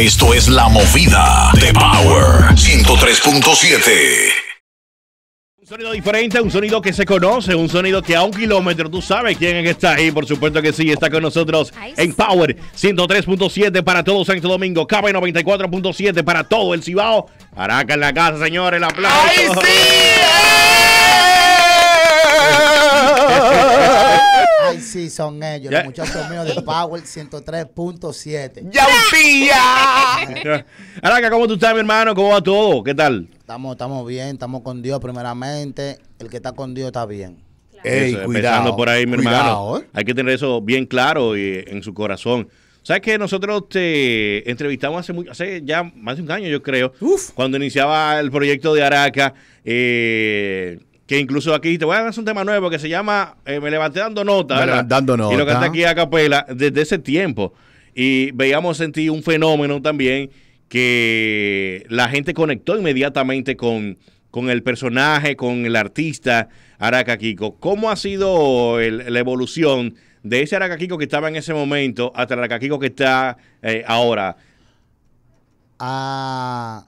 Esto es La Movida de Power 103.7. Un sonido diferente, un sonido que se conoce, un sonido que a un kilómetro tú sabes quién está ahí, por supuesto que sí, está con nosotros en Power 103.7 para todo Santo Domingo, KB 94.7 para todo el Cibao, Araca en la casa, señores, la aplauso. sí! Ay, sí, son ellos, los muchachos míos de Power 103.7. Ya pilla! Araca, ¿cómo tú estás, mi hermano? ¿Cómo va todo? ¿Qué tal? Estamos, estamos bien, estamos con Dios primeramente. El que está con Dios está bien. por ahí, mi hermano. ¿eh? Hay que tener eso bien claro y, en su corazón. ¿Sabes que Nosotros te entrevistamos hace, hace ya más de un año, yo creo, Uf. cuando iniciaba el proyecto de Araca. Eh, que incluso aquí te voy a hacer un tema nuevo que se llama eh, Me levanté dando Notas, Y lo que está aquí a capela desde ese tiempo. Y veíamos en un fenómeno también que la gente conectó inmediatamente con, el personaje, con el artista Araca ¿Cómo ha sido la evolución de ese Araca que estaba en ese momento hasta el Araca que está eh, ahora? Ah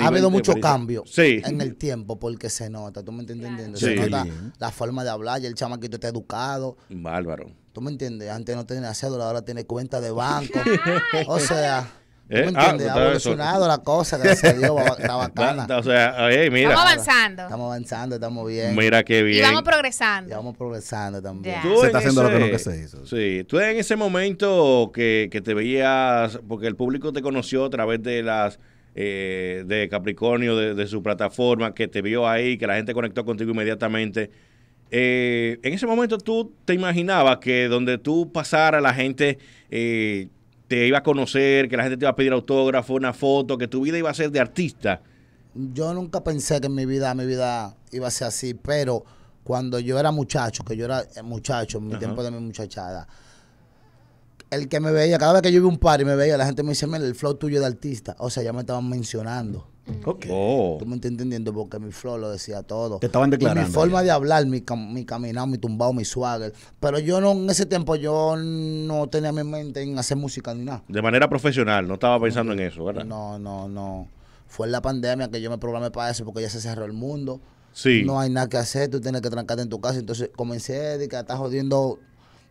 ha habido mucho cambio en el tiempo porque se nota, ¿tú me entiendes? Se nota la forma de hablar y el chamaquito está educado. Bárbaro. ¿Tú me entiendes? Antes no tenía cédula, ahora tiene cuenta de banco. o sea... ¿tú ¿Me eh, ah, entiendes? ha evolucionado la cosa, gracias a Dios, está bacana. o sea, hey, eh, mira. Estamos avanzando. Estamos avanzando, estamos bien. Mira qué bien. Y vamos progresando. Y vamos progresando también. Se está haciendo lo que se hizo. Sí, tú en ese momento que, que te veías, porque el público te conoció a través de las eh, de Capricornio, de, su plataforma, que te vio ahí, que la gente conectó contigo inmediatamente. Eh, en ese momento tú te imaginabas que donde tú pasara la gente eh, te iba a conocer, que la gente te iba a pedir autógrafo, una foto, que tu vida iba a ser de artista. Yo nunca pensé que en mi vida, mi vida iba a ser así, pero cuando yo era muchacho, que yo era muchacho en mi tiempo de mi muchachada, el que me veía, cada vez que yo iba un par y me veía, la gente me dice, mira, el flow tuyo de artista. O sea, ya me estaban mencionando. Mm. Okay. Oh. Tú me estás entendiendo porque mi flow lo decía todo. estaban declarando. mi forma de hablar, mi, mi caminado, mi tumbado, mi swagger. Pero yo no, en ese tiempo, yo no tenía mi mente en hacer música ni nada. De manera profesional, no estaba pensando en eso, ¿verdad? No, no, no. Fue en la pandemia que yo me programé para eso porque ya se cerró el mundo. Sí. No hay nada que hacer, tú tienes que trancarte en tu casa. Entonces comencé a estar jodiendo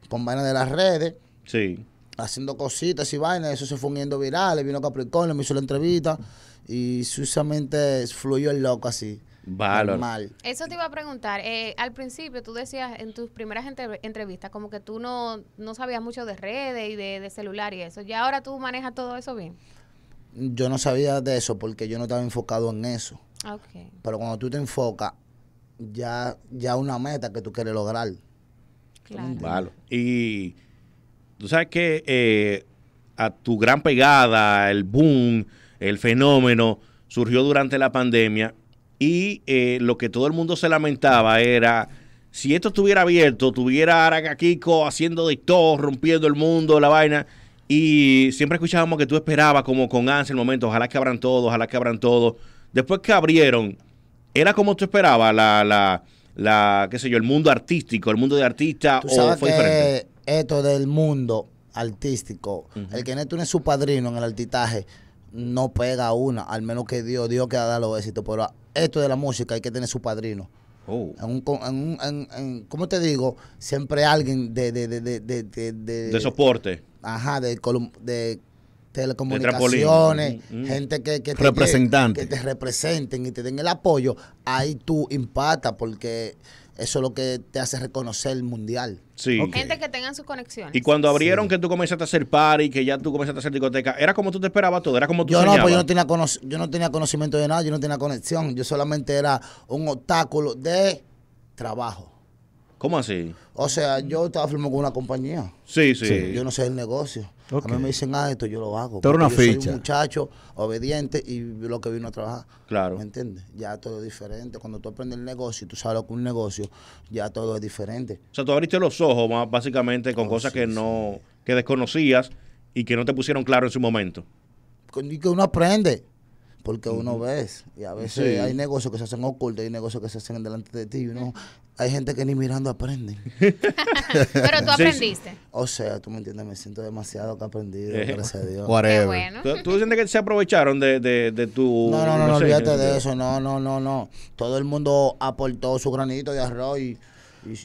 con vainas de las redes. Sí haciendo cositas y vainas, eso se fue uniendo viral, le vino Capricornio, me hizo la entrevista y sucesivamente fluyó el loco así. Valor. Eso te iba a preguntar. Eh, al principio tú decías en tus primeras entrevistas como que tú no, no sabías mucho de redes y de, celular y eso. ¿Y ahora tú manejas todo eso bien? Yo no sabía de eso porque yo no estaba enfocado en eso. Pero cuando tú te enfocas, ya ya una meta que tú quieres lograr. Claro. Y Tú sabes que eh, a tu gran pegada, el boom, el fenómeno, surgió durante la pandemia y eh, lo que todo el mundo se lamentaba era, si esto estuviera abierto, tuviera a haciendo de todo, rompiendo el mundo, la vaina, y siempre escuchábamos que tú esperabas como con ansia el momento, ojalá que abran todo, ojalá que abran todo. Después que abrieron, era como tú esperabas, la, la, qué sé yo, el mundo artístico, el mundo de artistas, o fue diferente esto del mundo artístico, el que no tiene su padrino en el artitaje, no pega una, al menos que Dios, Dios que dado los éxitos, pero esto de la música hay que tener su padrino. Oh. ¿Cómo te digo? Siempre alguien de... De, de, de, de, de soporte. Ajá, de, de telecomunicaciones, gente que, te, que, te representen y te den el apoyo, ahí tú impactas, porque eso es lo que te hace reconocer el mundial. Sí. Gente que tenga sus conexiones. Y cuando abrieron que tú comenzaste a hacer party, que ya tú comenzaste a hacer discoteca, ¿era como tú te esperabas todo? ¿Era como yo no, pues yo no, tenía yo no tenía conocimiento de nada, yo no tenía conexión. Yo solamente era un obstáculo de trabajo. ¿Cómo así? O sea, yo estaba firmando con una compañía. Sí, sí. yo no sé el negocio. A mí me dicen, ah, esto yo lo hago. Pero una yo Soy un muchacho obediente y lo que vino a trabajar. Claro. ¿Me entiendes? Ya todo es diferente. Cuando tú aprendes el negocio y tú sabes lo que es un negocio, ya todo es diferente. O sea, tú abriste los ojos básicamente con oh, cosas que no, que desconocías y que no te pusieron claro en su momento. Y que uno aprende porque uno ves Y a veces hay negocios que se hacen ocultos, hay negocios que se hacen delante de ti. Y uno, hay gente que ni mirando aprende. Pero tú aprendiste. O sea, tú me entiendes, me siento demasiado que aprendido, eh, gracias a Dios. Qué bueno. ¿Tú, sientes que se aprovecharon de, de, de tu... No, no, no, no, olvídate de eso, no, no, no, no. Todo el mundo aportó su granito de arroz y,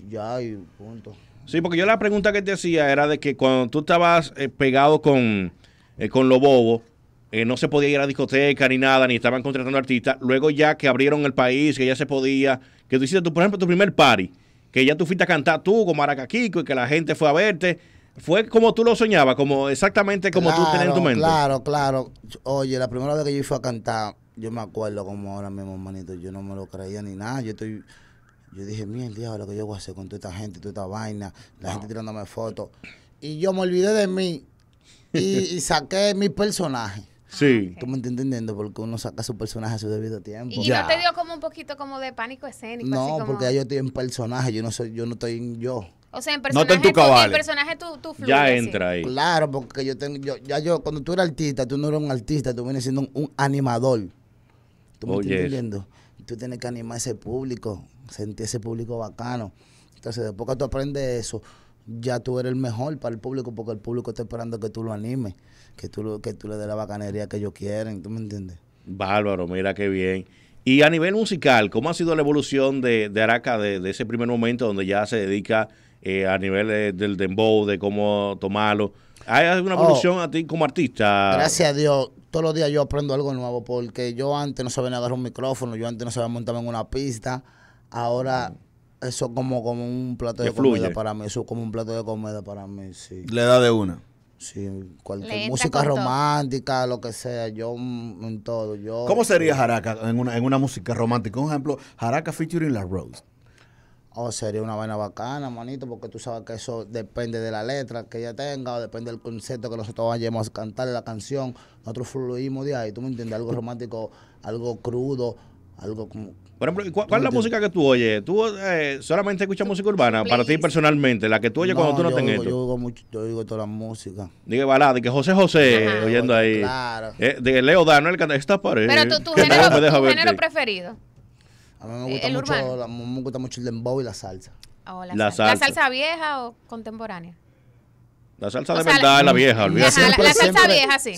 ya, y punto. Sí, porque yo la pregunta que te hacía era de que cuando tú estabas eh, pegado con, eh, con lo bobo, eh, no se podía ir a discoteca ni nada, ni estaban contratando artistas. Luego ya que abrieron el país, que ya se podía, que tú hiciste, tu, por ejemplo, tu primer party, que ya tú fuiste a cantar tú con Maracaquico y que la gente fue a verte. ¿Fue como tú lo soñabas? como Exactamente como tú tenías en tu mente. Claro, claro. Oye, la primera vez que yo fui a cantar, yo me acuerdo como ahora mismo, hermanito yo no me lo creía ni nada. Yo estoy... Yo dije, mierda, lo que yo voy a hacer con toda esta gente, toda esta vaina, la gente tirándome fotos. Y yo me olvidé de mí y saqué mi personaje. Sí. Tú me estás entendiendo porque uno saca su personaje a su debido tiempo. Y no te dio como un poquito como de pánico escénico. No, así como... porque yo estoy en personaje, yo no soy, yo no estoy yo. O sea, en personaje, no en tu personaje tú, tú Ya entra ahí. Claro, porque yo tengo, yo, ya yo, cuando tú eras artista, tú no eras un artista, tú vienes siendo un, animador. ¿Tú me estás entendiendo? Tú tienes que animar ese público, sentir ese público bacano. Entonces, después que tú aprendes eso, ya tú eres el mejor para el público porque el público está esperando que tú lo animes, que tú, que tú le des la bacanería que ellos quieren, ¿tú me entiendes? Bárbaro, mira qué bien. Y a nivel musical, ¿cómo ha sido la evolución de, de Araca de, ese primer momento donde ya se dedica eh, a nivel eh, del dembow, de cómo tomarlo? ¿Hay alguna oh. evolución a ti como artista? Gracias a Dios, todos los días yo aprendo algo nuevo porque yo antes no sabía agarrar un micrófono, yo antes no sabía montarme en una pista, ahora... Eso como, como un plato de comida para mí, eso como un plato de comida para mí, sí. Le da de una. Sí, cualquier música romántica, lo que sea, yo mm, en todo. Yo, ¿Cómo sería Jaraca en una, en una música romántica? Un ejemplo, Jaraca featuring La Rose. Oh, sería una vaina bacana, manito, porque tú sabes que eso depende de la letra que ella tenga, o depende del concepto que nosotros vayamos a cantar la canción. Nosotros fluimos de ahí, tú me entiendes, algo romántico, algo crudo, algo como... Por ejemplo, ¿cuál, es la música que tú oyes? ¿Tú eh, solamente escuchas música urbana para ti personalmente? La que tú oyes cuando tú no tengas Yo oigo, mucho, yo oigo toda la música. Dije balada, que José José, eh, oyendo ahí. Claro. Eh, Leo Dano, el cantante. Esta pared. Pero tu, tu género, género preferido. A mí me gusta, el mucho, me gusta mucho el dembow y la salsa. Oh, ¿La salsa vieja o contemporánea? La salsa de verdad es la vieja, olvídate. La, la, salsa vieja, sí.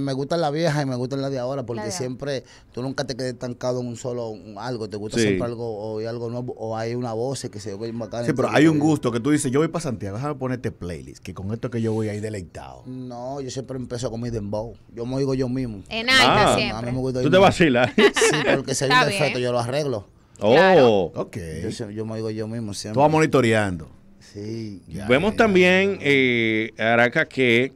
me gusta la vieja y me gusta la de ahora porque siempre tú nunca te quedes estancado en un solo algo. Te gusta siempre algo o hay algo nuevo o hay una voz que se ve bacana. Sí, pero hay un gusto que tú dices, yo voy para Santiago, déjame ponerte playlist, que con esto que yo voy ahí deleitado. No, yo siempre empiezo con mi dembow. Yo me oigo yo mismo. En alta ah. siempre. me gusta tú te vacilas. Sí, porque si hay un defecto yo lo arreglo. Oh, ok. Yo, yo me oigo yo mismo siempre. Tú vas monitoreando. Vemos también, eh, Araca, que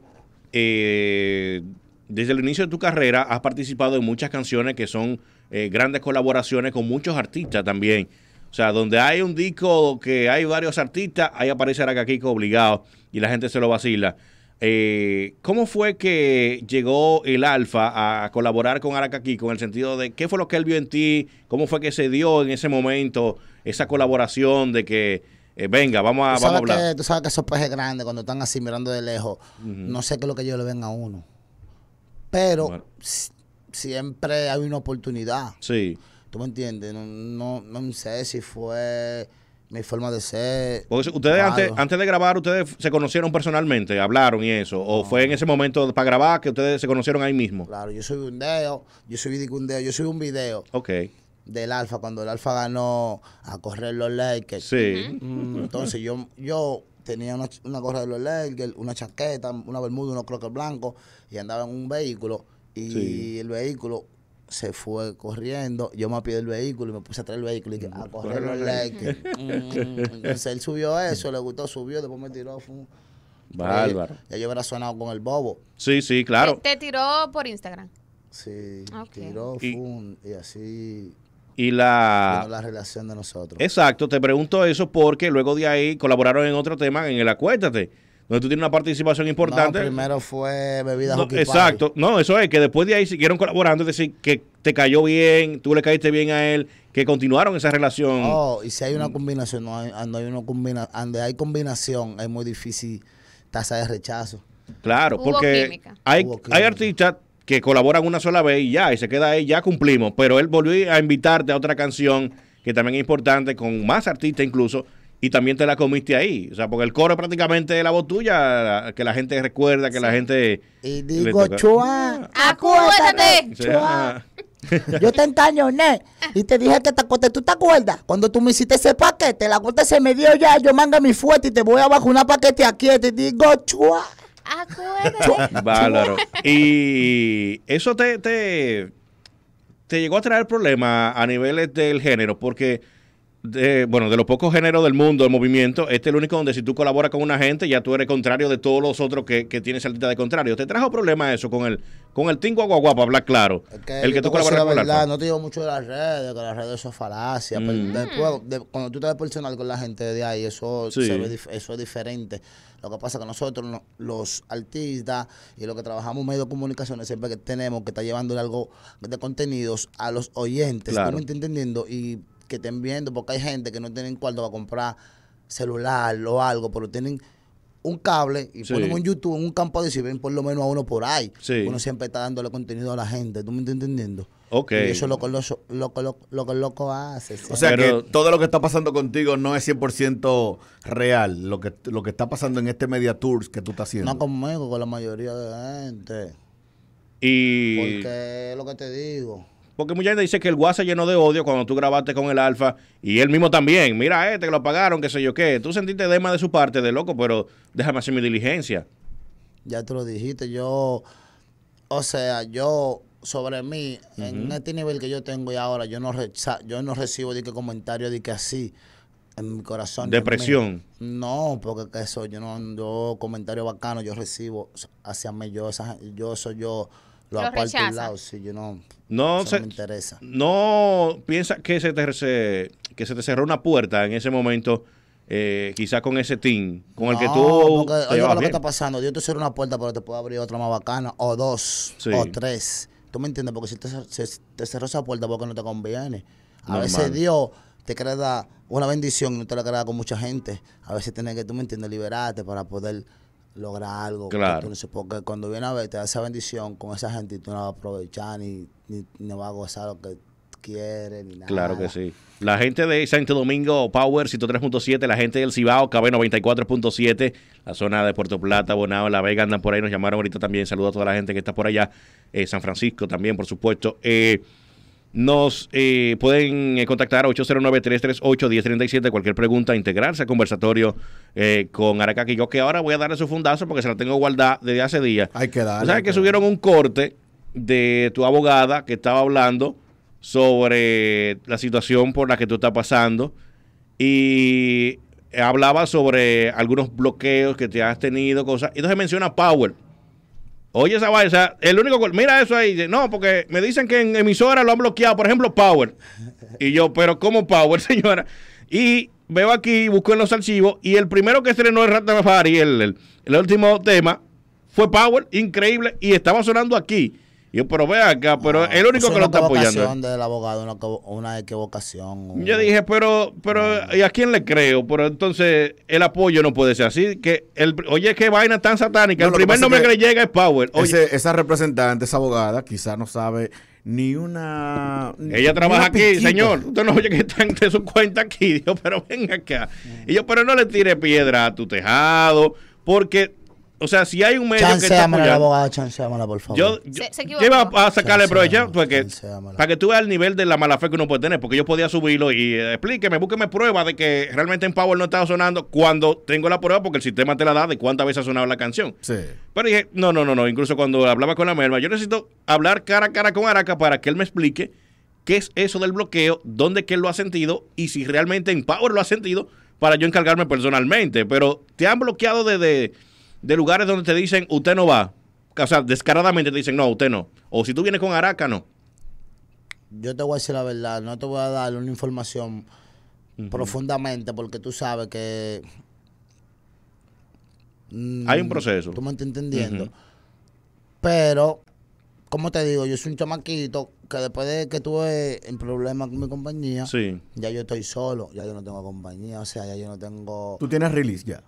eh, desde el inicio de tu carrera has participado en muchas canciones que son eh, grandes colaboraciones con muchos artistas también. O sea, donde hay un disco que hay varios artistas, ahí aparece Araca Kiko obligado y la gente se lo vacila. ¿Cómo fue que llegó el Alfa a colaborar con Araca Kiko en el sentido de qué fue lo que él vio en ti? ¿Cómo fue que se dio en ese momento esa colaboración de que eh, venga, vamos a, hablar. Que, tú sabes que esos pejes grandes, cuando están así mirando de lejos, no sé qué es lo que ellos le ven a uno. Pero siempre hay una oportunidad. Sí. ¿Tú me entiendes? No, no, sé si fue mi forma de ser. Porque ustedes antes, de grabar, ustedes se conocieron personalmente, hablaron y eso. O fue en ese momento para grabar que ustedes se conocieron ahí mismo. Claro, yo soy un deo, yo soy un video, yo soy un video. Ok del Alfa, cuando el Alfa ganó a correr los Lakers. Sí. entonces yo, yo tenía una, una gorra de los Lakers, una chaqueta, una bermuda, unos croques blancos y andaba en un vehículo y el vehículo se fue corriendo. Yo me pido el vehículo y me puse a traer el vehículo y a correr los Lakers. entonces él subió eso, le gustó, subió, después me tiró. a un, Bárbaro. Ya, yo hubiera sonado con el bobo. Sí, sí, claro. Te, tiró por Instagram. Sí, tiró, y así y la... relación de nosotros. Exacto, te pregunto eso porque luego de ahí colaboraron en otro tema, en el Acuérdate, donde tú tienes una participación importante. No, primero fue Bebida Exacto, no, eso es, que después de ahí siguieron colaborando, es decir, que te cayó bien, tú le caíste bien a él, que continuaron esa relación. Oh, y si hay una mm. combinación, no hay, hay una combina, donde hay combinación es muy difícil tasa de rechazo. Claro, porque hay, hay artistas que colaboran una sola vez y ya, y se queda ahí, ya cumplimos. Pero él volvió a invitarte a otra canción que también es importante, con más artistas incluso, y también te la comiste ahí. O sea, porque el coro prácticamente es la voz tuya, que la gente recuerda, que la gente. Y digo, Chua, ah, acuérdate. Chua. Yo te entañoné y te dije que te acuerdas. ¿Tú te acuerdas? Cuando tú me hiciste ese paquete, la corte se me dio ya. Yo mando mi fuerte y te voy a una paquete aquí. Te digo, Chua. Y eso te, te, llegó a traer problemas a niveles del género, porque, de, bueno, de los pocos géneros del mundo, El movimiento, este es el único donde si tú colaboras con una gente, ya tú eres contrario de todos los otros que, que tienen salida de contrario. ¿Te trajo problemas eso con el, con el tingo aguaguá, para hablar claro? el que tú colaboras con la No te digo mucho de las redes, que las redes son falacias. Pues, mm. cuando tú te ves personal con la gente de ahí, eso, eso es diferente. Lo que pasa es que nosotros, los artistas y los que trabajamos en medios de comunicación, siempre que tenemos que estar llevándole algo de contenidos a los oyentes. Claro. ¿Tú me entendiendo? Y que estén viendo, porque hay gente que no tienen cuarto para comprar celular o algo, pero tienen un cable y ponen un YouTube, en un campo de si ven por lo menos a uno por ahí. Uno siempre está dándole contenido a la gente, ¿tú me estás entendiendo? Okay. Y eso lo, lo, lo, lo loco hace. ¿eh? O sea que todo lo que está pasando contigo no es 100% real. Lo que, lo que está pasando en este Media Tours que tú estás haciendo. No conmigo, con la mayoría de la gente. Y... Porque es lo que te digo. Porque mucha gente dice que el WhatsApp llenó de odio cuando tú grabaste con el Alfa y él mismo también. Mira este que lo pagaron, qué sé yo qué. Tú sentiste dema de su parte, de loco, pero déjame hacer mi diligencia. Ya te lo dijiste, yo. O sea, yo sobre mí, en este nivel que yo tengo y ahora, yo no, yo no recibo de que comentario de que así en mi corazón. Depresión. no, porque eso, yo no, yo comentario bacano, yo recibo hacia mí, yo, esa, yo, eso yo lo, aparte aparto lado, si yo no, no, se, me interesa. No piensa que se te que se te cerró una puerta en ese momento. Eh, quizás con ese team, con el que tú. Porque, lo que está pasando, Dios te cerró una puerta, pero te puede abrir otra más bacana, o dos, o tres. ¿Tú me entiendes? Porque si te, cerró esa puerta porque no te conviene. A veces Dios te crea una bendición y no te la crea con mucha gente. A veces tienes que, tú me entiendes, liberarte para poder lograr algo. Claro. porque cuando viene a ver, te da esa bendición con esa gente y tú no vas a aprovechar ni, ni, vas a gozar lo que quieres ni nada. Claro que sí. La gente de Santo Domingo Power 103.7, la gente del Cibao KB 94.7, la zona de Puerto Plata, Bonao, La Vega andan por ahí, nos llamaron ahorita también. Saludos a toda la gente que está por allá. Eh, San Francisco también, por supuesto. Eh, nos eh, pueden contactar a 809-338-1037, cualquier pregunta, integrarse al conversatorio con Aracaki. Yo que ahora voy a darle su fundazo porque se la tengo guardada desde hace días. Hay que darle. ¿Sabes que, subieron un corte de tu abogada que estaba hablando sobre la situación por la que tú estás pasando y hablaba sobre algunos bloqueos que te has tenido, cosas. Entonces menciona Power Oye, esa vaina, o sea, el único. Mira eso ahí. no, porque me dicen que en emisora lo han bloqueado. Por ejemplo, Power. Y yo, pero ¿cómo Power, señora? Y veo aquí, busco en los archivos. Y el primero que estrenó el Rata el, el, el último tema, fue Power. Increíble. Y estaba sonando aquí yo, pero ve acá, pero el ah, único que lo está apoyando. una una del abogado, una, equivocación. Yo dije, pero, pero, ¿y a quién le creo? Pero entonces, el apoyo no puede ser así. que el, Oye, qué vaina tan satánica. el primer nombre que, le llega es Power. Oye. esa representante, esa abogada, quizás no sabe ni una. Ella trabaja aquí, señor. Usted no oye que está entre su cuenta aquí. pero venga acá. Mm. Y yo, pero no le tire piedra a tu tejado, porque o sea, si hay un medio que está apoyando, la abogada, por favor. Yo, iba a sacarle provecho para que tú veas el nivel de la mala fe que uno puede tener, porque yo podía subirlo y eh, explíqueme, búsqueme pruebas de que realmente en Power no estaba sonando cuando tengo la prueba porque el sistema te la da de cuántas veces ha sonado la canción. Sí. Pero dije, no, no, no, no, incluso cuando hablaba con la merma, yo necesito hablar cara a cara con Araca para que él me explique qué es eso del bloqueo, dónde que él lo ha sentido y si realmente en Power lo ha sentido para yo encargarme personalmente. Pero te han bloqueado desde de lugares donde te dicen, usted no va. O sea, descaradamente te dicen, no, usted no. O si tú vienes con Araca, no. Yo te voy a decir la verdad, no te voy a dar una información profundamente porque tú sabes que... Mm, Hay un proceso. Tú me estás entendiendo. Pero, como te digo, yo soy un chamaquito que después de que tuve el problema con mi compañía, ya yo estoy solo, ya yo no tengo compañía, o sea, ya yo no tengo... Tú tienes release ya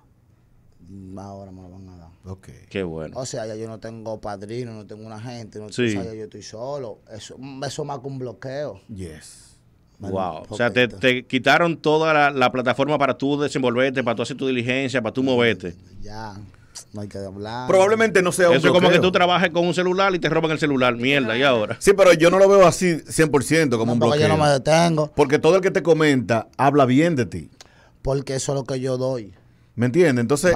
ahora me lo van a dar. Ok. Qué bueno. O sea, ya yo no tengo padrino, no tengo una gente, sí. yo estoy solo. Eso, eso más que un bloqueo. Yes. wow. O sea, te, quitaron toda la, plataforma para tú desenvolverte, para tú hacer tu diligencia, para tú moverte. Ya. No hay que hablar. Probablemente no sea Eso es como que tú trabajes con un celular y te roban el celular. Mierda, ¿y ahora? Sí, pero yo no lo veo así 100% como un bloqueo. yo no me detengo. Porque todo el que te comenta habla bien de ti. Porque eso es lo que yo doy. ¿Me entiendes? Entonces,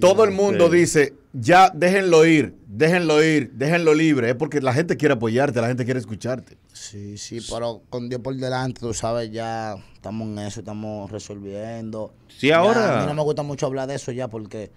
todo el mundo dice, ya déjenlo ir, déjenlo ir, déjenlo libre. Es porque la gente quiere apoyarte, la gente quiere escucharte. Sí, sí, pero con Dios por delante, tú sabes, ya estamos en eso, estamos resolviendo. Sí, ahora. a mí no me gusta mucho hablar de eso ya porque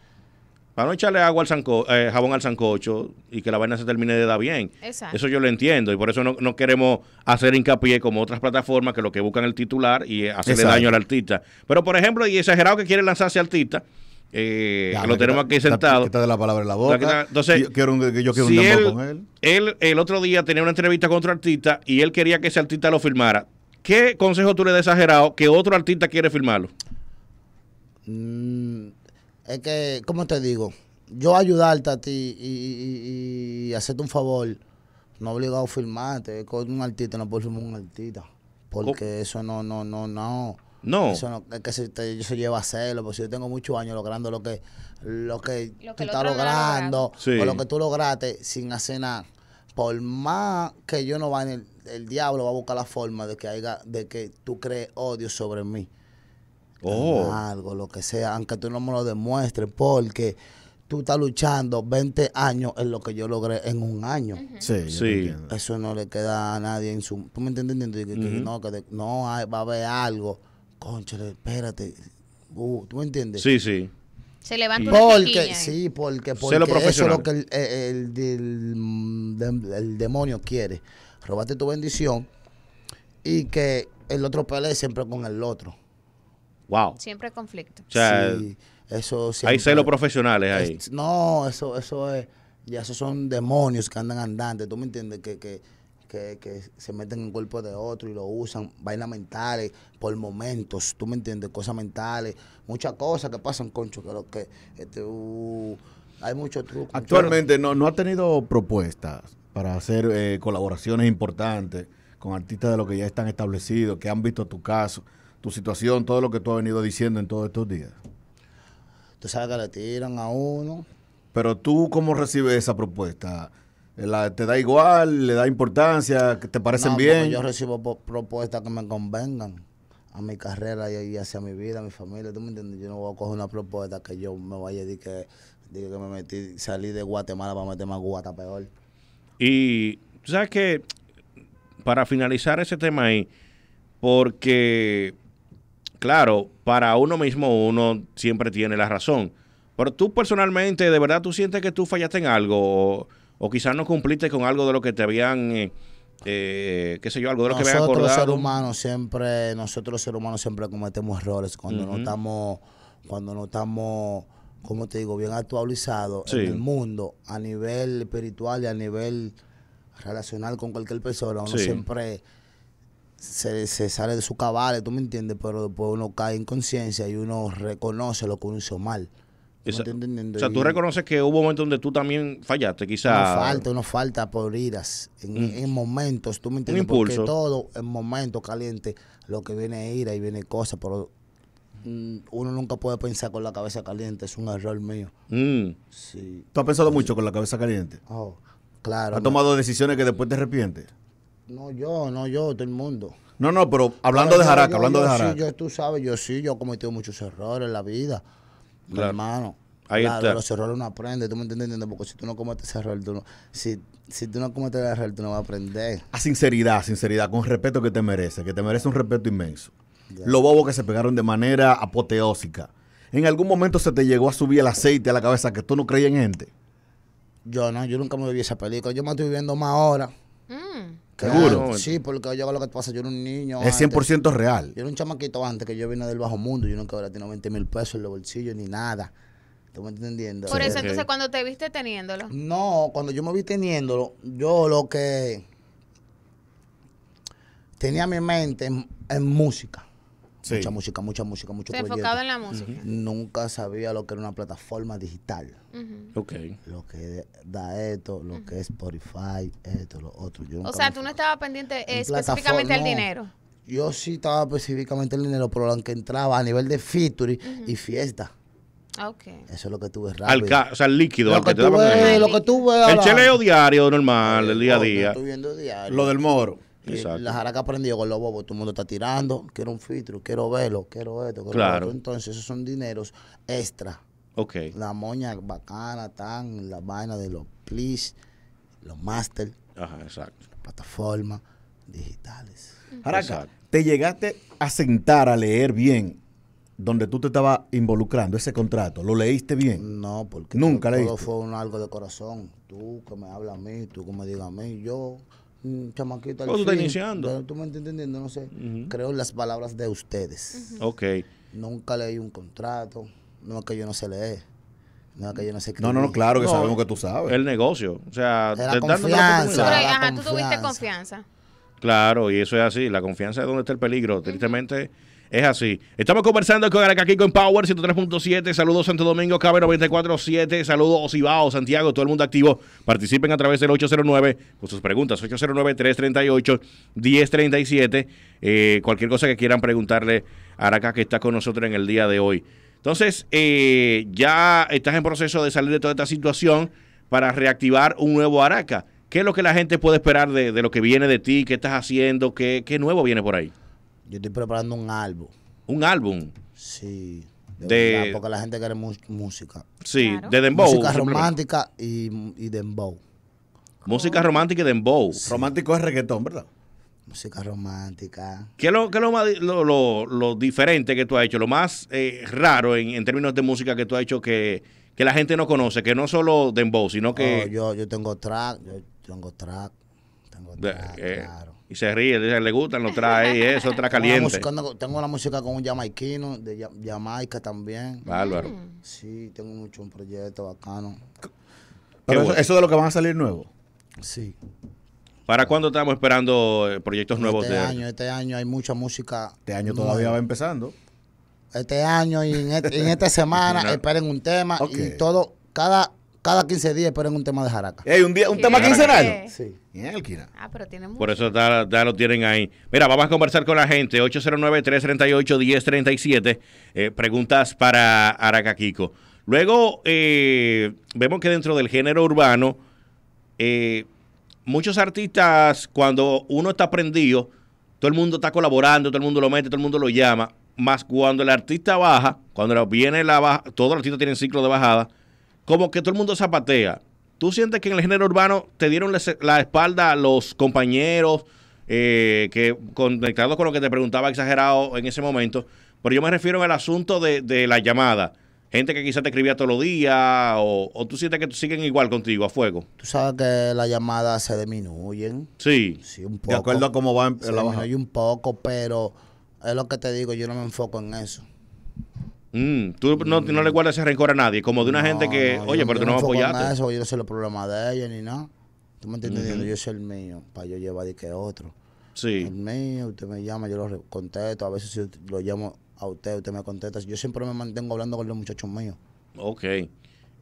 para no echarle agua al eh, jabón al sancocho y que la vaina se termine de dar bien. Eso yo lo entiendo y por eso no, queremos hacer hincapié como otras plataformas que lo que buscan el titular y eh, hacerle daño al artista. Pero por ejemplo, y exagerado que quiere lanzarse artista, eh, lo tenemos aquí sentado. Está de la palabra en la boca. entonces, yo quiero un, yo él, con él. el otro día tenía una entrevista con otro artista y él quería que ese artista lo firmara. ¿Qué consejo tú le das exagerado que otro artista quiere firmarlo? Mmm es que, ¿cómo te digo? Yo ayudarte a ti y, hacerte un favor, no obligado a firmarte, con un artista no puedo firmar un artista. Porque eso no, no, no, no. No. Eso es que se, lleva a hacerlo, porque si yo tengo muchos años logrando lo que, lo que, tú estás logrando, lo que tú lograste sin hacer nada. Por más que yo no vaya, el, diablo va a buscar la forma de que haya, de que tú crees odio sobre mí. Oh. algo, lo que sea, aunque tú no me lo demuestres, porque tú estás luchando 20 años en lo que yo logré en un año. Sí, sí. Eso no le queda a nadie en su... ¿Tú me entiendes? No, que no va a haber algo. Conchale, espérate. Uh, ¿Tú me entiendes? Sí, sí. Se levanta porque, Sí, porque, eso es lo que el, el, demonio quiere. Robarte tu bendición y que el otro pelee siempre con el otro. Wow. Siempre conflicto. O sea, eso hay celos profesionales ahí. no, eso, eso es, ya esos son demonios que andan andantes, ¿tú me entiendes? Que, que, que, que, se meten en el cuerpo de otro y lo usan, vainas mentales, por momentos, ¿tú me entiendes? Cosas mentales, muchas cosas que pasan, concho, que que... Este, uh, hay muchos trucos. Actualmente no, no ha tenido propuestas para hacer eh, colaboraciones importantes con artistas de los que ya están establecidos, que han visto tu caso, tu situación, todo lo que tú has venido diciendo en todos estos días. Tú sabes que le tiran a uno. Pero tú, ¿cómo recibes esa propuesta? La, ¿Te da igual? ¿Le da importancia? ¿Te parecen bien? Yo recibo propuestas que me convengan a mi carrera y, hacia mi vida, a mi familia. ¿Tú me entiendes? Yo no voy a coger una propuesta que yo me vaya a decir que, que me metí, salí de Guatemala para meterme a Guata peor. Y sabes que para finalizar ese tema ahí, porque claro, para uno mismo uno siempre tiene la razón. Pero tú personalmente, ¿de verdad tú sientes que tú fallaste en algo? O, quizás no cumpliste con algo de lo que te habían... Eh, eh, qué sé yo, algo de lo que habían acordado. Nosotros seres humanos siempre, nosotros los seres humanos siempre cometemos errores cuando no estamos, cuando no estamos, como te digo, bien actualizados en el mundo, a nivel espiritual y a nivel relacional con cualquier persona. Uno siempre se, sale de su cabal, tú me entiendes, pero después uno cae en conciencia y uno reconoce lo que uno hizo mal. o sea, tú reconoces que hubo momentos donde tú también fallaste, quizás. Uno falta, uno falta por iras. En, mm. en momentos, tú me entiendes, porque todo en momentos calientes, lo que viene es ira y viene cosas, pero mm, uno nunca puede pensar con la cabeza caliente, es un error mío. Mm. Sí. ¿Tú has pensado mucho con la cabeza caliente? Oh, claro. ¿Has tomado decisiones que después te arrepientes? No yo, no yo, todo el mundo. No, no, pero hablando de Jaraca, hablando de Jaraca. Sí, yo, tú sabes, yo sí, yo he cometido muchos errores en la vida, hermano. Ahí Los errores uno aprende, ¿tú me entiendes? Porque si tú no cometes ese error, tú no, si, tú no cometes tú no vas a aprender. A sinceridad, sinceridad, con respeto que te merece, que te merece un respeto inmenso. Los bobos que se pegaron de manera apoteósica. ¿En algún momento se te llegó a subir el aceite a la cabeza que tú no creías en gente? Yo no, yo nunca me viví esa película. Yo me estoy viviendo más ahora. Seguro. Sí, porque yo lo que pasa, yo era un niño. Es 100% real. Yo era un chamaquito antes que yo vine del bajo mundo. Yo nunca había tenido 20 mil pesos en los bolsillos ni nada. ¿Tú me entendiendo? Por eso, entonces, cuando te viste teniéndolo. No, cuando yo me vi teniéndolo, yo lo que tenía mi mente en música. Mucha música, mucha música, mucho Se enfocado en la música. Nunca sabía lo que era una plataforma digital. Lo que da esto, lo que es Spotify, esto, lo otro. Yo o sea, tú no estabas pendiente específicamente del dinero. Yo sí estaba específicamente el dinero, pero lo que entraba a nivel de featuring y fiesta. Ah, okay. Eso es lo que tuve rápido. o sea, el líquido. Lo, que, lo que tú El cheleo diario normal, el día a día. Lo del moro. Exacto. La jaraca aprendió con los bobos, todo el mundo está tirando, quiero un filtro, quiero verlo, quiero esto, quiero claro. Entonces, esos son dineros extra. Ok. La moña bacana, tan, la vaina de los please, los master. Ajá, exacto. Plataformas digitales. Jaraca, te llegaste a sentar a leer bien donde tú te estabas involucrando, ese contrato, ¿lo leíste bien? No, porque nunca todo, fue un algo de corazón. Tú que me hablas a mí, tú que me digas a mí, yo Mm, un ¿Cómo tú estás iniciando? Tú me entendiendo, no sé. Creo en las palabras de ustedes. Ok. Nunca leí un contrato. No es que yo no se lee No, que yo no sé No, no, no, claro que sabemos que tú sabes. El negocio. O sea, te la confianza. Ajá, tú tuviste confianza. Claro, y eso es así. La confianza es donde está el peligro. Tristemente, es así. Estamos conversando con Aracaquico en Power 103.7. Saludos Santo Domingo, KB 947. Saludos Osibao Santiago, todo el mundo activo. Participen a través del 809 con sus preguntas. 809-338-1037. Eh, cualquier cosa que quieran preguntarle a Araca que está con nosotros en el día de hoy. Entonces, eh, ya estás en proceso de salir de toda esta situación para reactivar un nuevo Araca. ¿Qué es lo que la gente puede esperar de, lo que viene de ti? ¿Qué estás haciendo? ¿Qué, qué nuevo viene por ahí? Yo estoy preparando un álbum. ¿Un álbum? Sí. De, porque la gente quiere música. Sí, de dembow. Música romántica y, y dembow. Música romántica y dembow. Romántico es reggaetón, ¿verdad? Música romántica. ¿Qué es lo, qué lo, diferente que tú has hecho? Lo más eh, raro en, términos de música que tú has hecho que, la gente no conoce, que no solo dembow, sino que... Oh, yo, yo tengo track, yo tengo track, tengo track, eh, claro y se ríe, dice, le gustan, lo trae y eso, trae caliente. Tengo la música, tengo la música con un jamaicano de Jamaica también. Bárbaro. Sí, tengo mucho un proyecto bacano. eso, de lo que van a salir nuevo. Sí. ¿Para cuándo estamos esperando eh, proyectos este nuevos? Este año, este año hay mucha música. Este año todavía va empezando. Este año y en, este, esta semana esperen un tema y todo, cada cada 15 días pero en un tema de jaraca. un día, un tema quincenal. Sí. elquila Ah, pero tiene mucho. Por eso ya, lo tienen ahí. Mira, vamos a conversar con la gente. 809-338-1037. Eh, preguntas para Araca Kiko. Luego, eh, vemos que dentro del género urbano, eh, muchos artistas, cuando uno está prendido, todo el mundo está colaborando, todo el mundo lo mete, todo el mundo lo llama. Más cuando el artista baja, cuando viene la baja, todos los artistas tienen ciclo de bajada, como que todo el mundo zapatea. ¿Tú sientes que en el género urbano te dieron la espalda los compañeros eh, que, conectados con lo que te preguntaba exagerado en ese momento? Pero yo me refiero al asunto de, de la llamada. Gente que quizás te escribía todos los días, o, tú sientes que siguen igual contigo, a fuego. Tú sabes que las llamadas se disminuyen. Sí. Sí, un poco. De acuerdo a cómo va la un poco, pero es lo que te digo, yo no me enfoco en eso. Mm, tú mm. no, le guardas ese rencor a nadie, como de una gente que, oye, pero tú no vas a Eso, yo no sé los problemas de ella ni nada. Tú me entiendes yo soy el mío, para yo llevar de que otro. Sí. El mío, usted me llama, yo lo contesto, a veces lo llamo a usted, usted me contesta. Yo siempre me mantengo hablando con los muchachos míos. Ok.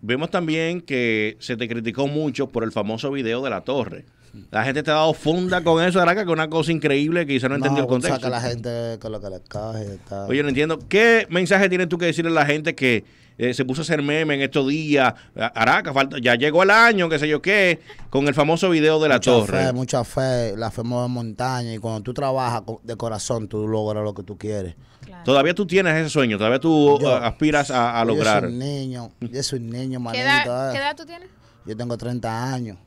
Vemos también que se te criticó mucho por el famoso video de la torre. La gente te ha dado funda con eso, Araca, que es una cosa increíble que quizá no, entendió el contexto. sea la gente con lo que le Oye, no entiendo. ¿Qué mensaje tienes tú que decirle a la gente que eh, se puso a hacer meme en estos días? Araca, ya llegó el año, qué sé yo qué, con el famoso video de la torre. Fe, mucha fe, la fe montaña y cuando tú trabajas de corazón, tú logras lo que tú quieres. Todavía tú tienes ese sueño, todavía tú eh, aspiras a, lograr. Yo soy niño, yo soy niño, ¿Qué ¿Qué eh. edad tú tienes? Yo tengo 30 años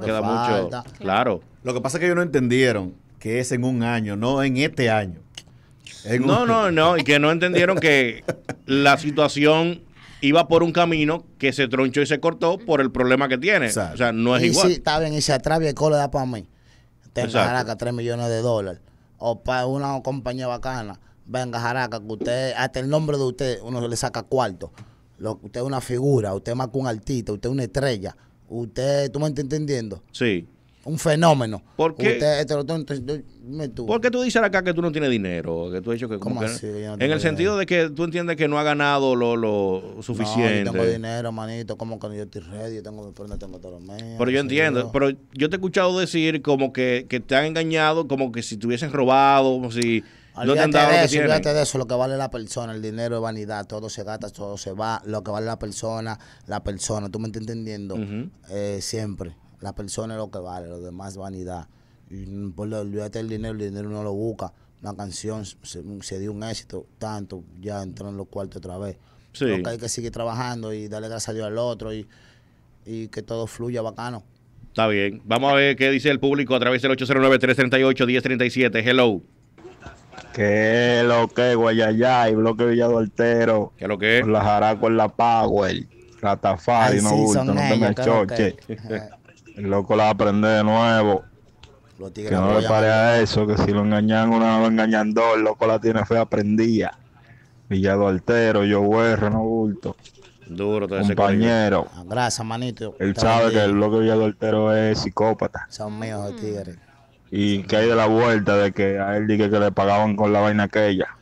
queda mucho. Claro. Lo que pasa es que ellos no entendieron que es en un año, no en este año. no, no, no, y que no entendieron que la situación iba por un camino que se tronchó y se cortó por el problema que tiene. O sea, no es y igual. Sí, está bien, y se atreve el da para mí. Te jaraca 3 millones de dólares. O para una compañía bacana. Venga, jaraca, que usted, hasta el nombre de usted, uno le saca cuarto. usted es una figura, usted es más que un artista, usted es una estrella. Usted, ¿tú me estás entendiendo? Sí. Un fenómeno. ¿Por qué? Usted, tú. Este, ¿Por tú dices acá que tú no tienes dinero? Que tú has que, ¿Cómo en el sentido de que tú entiendes que no ha ganado lo, lo suficiente. No, yo tengo dinero, manito, como que yo estoy ready, tengo mi prenda, tengo todo lo mío. Pero yo entiendo, pero yo te he escuchado decir como que, que te han engañado, como que si te hubiesen robado, como si... No de eso, olvídate de eso, lo que vale la persona, el dinero es vanidad, todo se gasta, todo se va, lo que vale la persona, la persona, tú me estás entendiendo, eh, siempre, la persona es lo que vale, lo demás vanidad. Y, por, pues, olvídate del dinero, el dinero no lo busca, una canción se, dio un éxito, tanto, ya entró en los cuartos otra vez. Sí. hay que seguir trabajando y darle gracias a Dios al otro y, y que todo fluya bacano. Está bien. Vamos a ver qué dice el público a través del 809-338-1037. Hello. ¿Qué lo que, Guayayay, Bloque Villado Altero? que lo que? Es? La Jaraco en la Power, Ratafari, no gusta, no te me choche. El loco la aprende de nuevo. Que no le pare a eso, que si lo engañan uno lo engañan dos, el loco la tiene fe aprendía. Villado Altero, yo güerro, no bulto. Duro, todo Compañero. Ah, gracias, manito. Él sabe que el bloque Villado Altero es psicópata. Son míos los tigres y que hay de la vuelta de que a él dije que le pagaban con la vaina aquella.